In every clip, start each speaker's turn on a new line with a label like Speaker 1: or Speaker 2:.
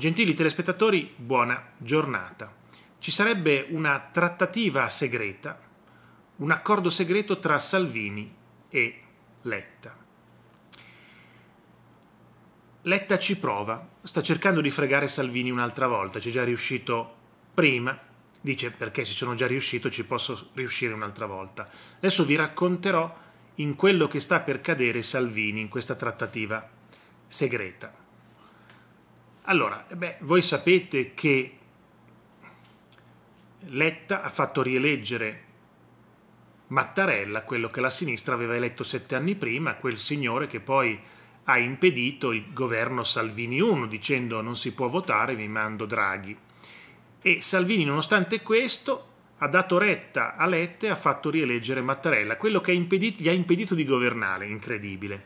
Speaker 1: Gentili telespettatori, buona giornata. Ci sarebbe una trattativa segreta, un accordo segreto tra Salvini e Letta. Letta ci prova, sta cercando di fregare Salvini un'altra volta, ci è già riuscito prima, dice perché se sono già riuscito ci posso riuscire un'altra volta. Adesso vi racconterò in quello che sta per cadere Salvini in questa trattativa segreta. Allora, eh beh, voi sapete che Letta ha fatto rieleggere Mattarella, quello che la sinistra aveva eletto sette anni prima, quel signore che poi ha impedito il governo Salvini 1 dicendo non si può votare, vi mando Draghi. E Salvini, nonostante questo, ha dato retta a Letta e ha fatto rieleggere Mattarella, quello che ha impedito, gli ha impedito di governare, incredibile.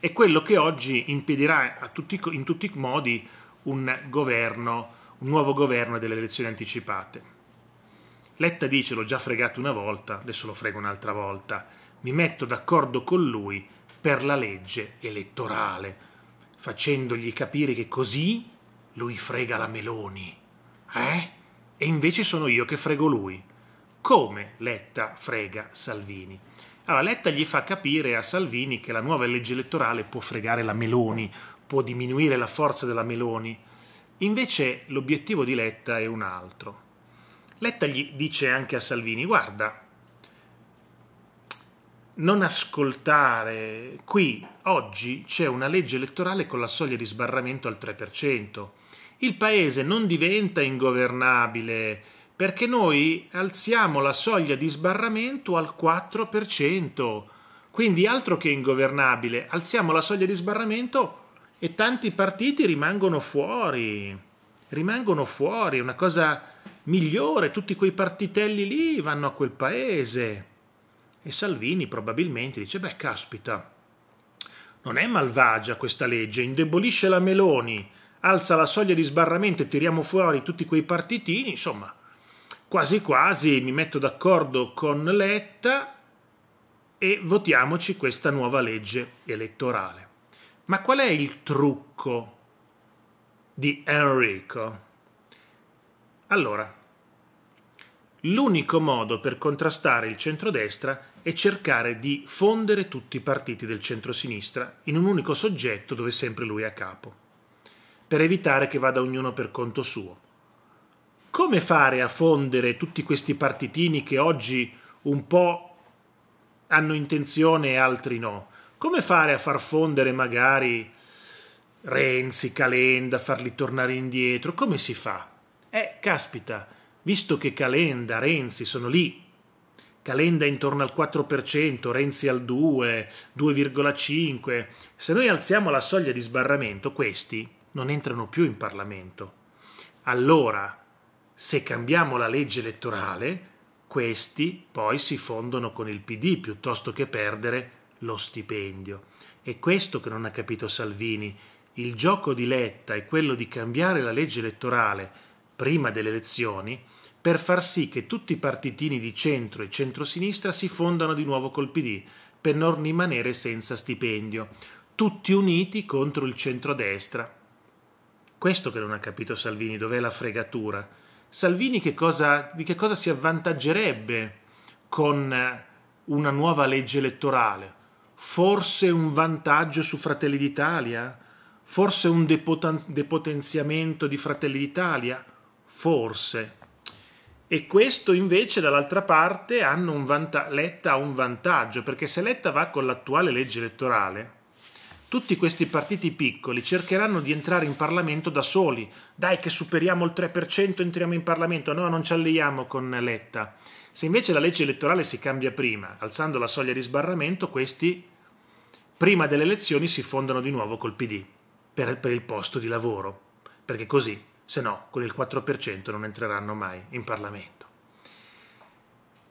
Speaker 1: E quello che oggi impedirà tutti, in tutti i modi un governo, un nuovo governo e delle elezioni anticipate. Letta dice l'ho già fregato una volta, adesso lo frego un'altra volta, mi metto d'accordo con lui per la legge elettorale, facendogli capire che così lui frega la Meloni. Eh? E invece sono io che frego lui. Come Letta frega Salvini? Allora Letta gli fa capire a Salvini che la nuova legge elettorale può fregare la Meloni, può diminuire la forza della Meloni, invece l'obiettivo di Letta è un altro. Letta gli dice anche a Salvini, guarda, non ascoltare, qui oggi c'è una legge elettorale con la soglia di sbarramento al 3%, il paese non diventa ingovernabile perché noi alziamo la soglia di sbarramento al 4%, quindi altro che ingovernabile, alziamo la soglia di sbarramento e tanti partiti rimangono fuori, rimangono fuori, è una cosa migliore, tutti quei partitelli lì vanno a quel paese. E Salvini probabilmente dice, beh, caspita, non è malvagia questa legge, indebolisce la Meloni, alza la soglia di sbarramento e tiriamo fuori tutti quei partitini, insomma, quasi quasi mi metto d'accordo con Letta e votiamoci questa nuova legge elettorale. Ma qual è il trucco di Enrico? Allora, l'unico modo per contrastare il centrodestra è cercare di fondere tutti i partiti del centrosinistra in un unico soggetto dove sempre lui è a capo, per evitare che vada ognuno per conto suo. Come fare a fondere tutti questi partitini che oggi un po' hanno intenzione e altri no? Come fare a far fondere magari Renzi, Calenda, farli tornare indietro? Come si fa? Eh, caspita, visto che Calenda, Renzi sono lì, Calenda intorno al 4%, Renzi al 2, 2,5, se noi alziamo la soglia di sbarramento, questi non entrano più in Parlamento. Allora, se cambiamo la legge elettorale, questi poi si fondono con il PD piuttosto che perdere lo stipendio. È questo che non ha capito Salvini. Il gioco di Letta è quello di cambiare la legge elettorale prima delle elezioni per far sì che tutti i partitini di centro e centrosinistra si fondano di nuovo col PD per non rimanere senza stipendio, tutti uniti contro il centrodestra. Questo che non ha capito Salvini, dov'è la fregatura? Salvini che cosa, di che cosa si avvantaggerebbe con una nuova legge elettorale? forse un vantaggio su Fratelli d'Italia, forse un depotenziamento di Fratelli d'Italia, forse. E questo invece dall'altra parte hanno un vanta- Letta ha un vantaggio, perché se Letta va con l'attuale legge elettorale, tutti questi partiti piccoli cercheranno di entrare in Parlamento da soli. Dai che superiamo il 3%, entriamo in Parlamento. No, non ci alleiamo con Letta. Se invece la legge elettorale si cambia prima, alzando la soglia di sbarramento, questi prima delle elezioni si fondano di nuovo col PD per, per il posto di lavoro. Perché così, se no, con il 4% non entreranno mai in Parlamento.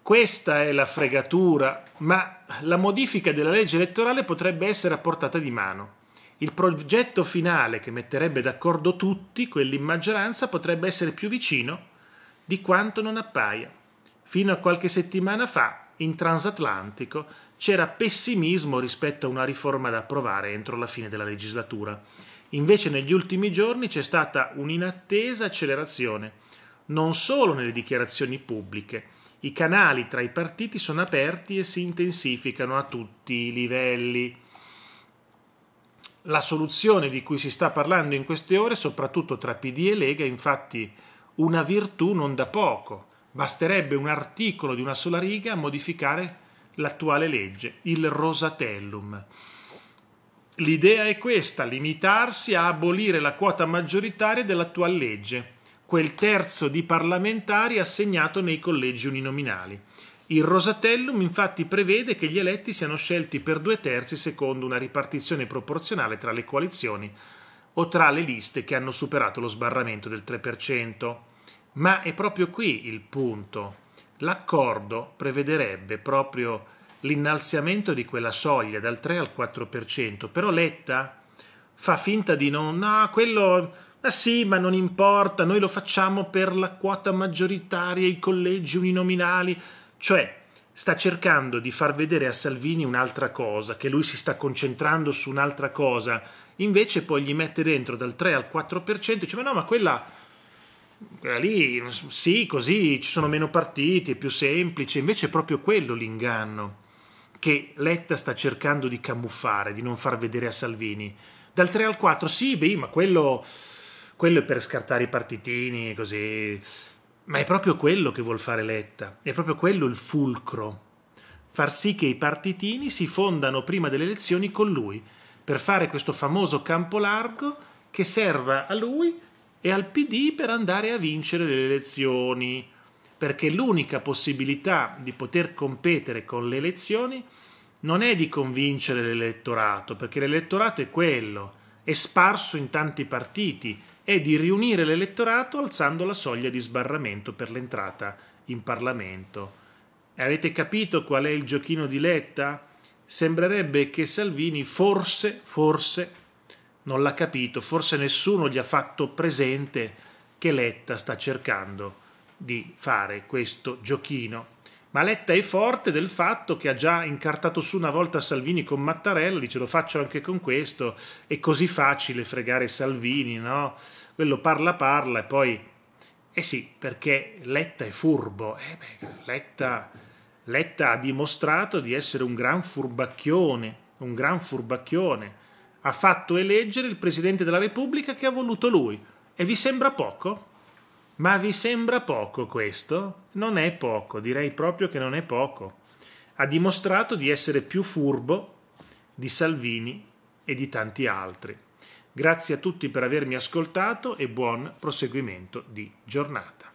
Speaker 1: Questa è la fregatura, ma la modifica della legge elettorale potrebbe essere a portata di mano. Il progetto finale che metterebbe d'accordo tutti, quelli in maggioranza, potrebbe essere più vicino di quanto non appaia. Fino a qualche settimana fa, in transatlantico, c'era pessimismo rispetto a una riforma da approvare entro la fine della legislatura. Invece negli ultimi giorni c'è stata un'inattesa accelerazione, non solo nelle dichiarazioni pubbliche, i canali tra i partiti sono aperti e si intensificano a tutti i livelli. La soluzione di cui si sta parlando in queste ore, soprattutto tra PD e Lega, è infatti una virtù non da poco. Basterebbe un articolo di una sola riga a modificare l'attuale legge, il Rosatellum. L'idea è questa, limitarsi a abolire la quota maggioritaria dell'attuale legge, quel terzo di parlamentari assegnato nei collegi uninominali. Il Rosatellum infatti prevede che gli eletti siano scelti per due terzi secondo una ripartizione proporzionale tra le coalizioni o tra le liste che hanno superato lo sbarramento del 3%. Ma è proprio qui il punto. L'accordo prevederebbe proprio l'innalziamento di quella soglia dal 3 al 4%, però Letta fa finta di non... No, quello ma ah, sì, ma non importa, noi lo facciamo per la quota maggioritaria, i collegi uninominali. Cioè, sta cercando di far vedere a Salvini un'altra cosa, che lui si sta concentrando su un'altra cosa. Invece poi gli mette dentro dal 3 al 4% e dice, ma no, ma quella, quella lì, sì, così ci sono meno partiti, è più semplice. Invece è proprio quello l'inganno che Letta sta cercando di camuffare, di non far vedere a Salvini. Dal 3 al 4, sì, beh, ma quello quello è per scartare i partitini, e così. Ma è proprio quello che vuol fare Letta, è proprio quello il fulcro, far sì che i partitini si fondano prima delle elezioni con lui, per fare questo famoso campo largo che serva a lui e al PD per andare a vincere le elezioni, perché l'unica possibilità di poter competere con le elezioni non è di convincere l'elettorato, perché l'elettorato è quello, è sparso in tanti partiti, è di riunire l'elettorato alzando la soglia di sbarramento per l'entrata in Parlamento. Avete capito qual è il giochino di Letta? Sembrerebbe che Salvini forse, forse, non l'ha capito, forse nessuno gli ha fatto presente che Letta sta cercando di fare questo giochino ma Letta è forte del fatto che ha già incartato su una volta Salvini con Mattarella, dice lo faccio anche con questo, è così facile fregare Salvini, no? Quello parla parla e poi... Eh sì, perché Letta è furbo, eh beh, Letta, Letta ha dimostrato di essere un gran furbacchione, un gran furbacchione. Ha fatto eleggere il Presidente della Repubblica che ha voluto lui. E vi sembra poco? Ma vi sembra poco questo? Non è poco, direi proprio che non è poco. Ha dimostrato di essere più furbo di Salvini e di tanti altri. Grazie a tutti per avermi ascoltato e buon proseguimento di giornata.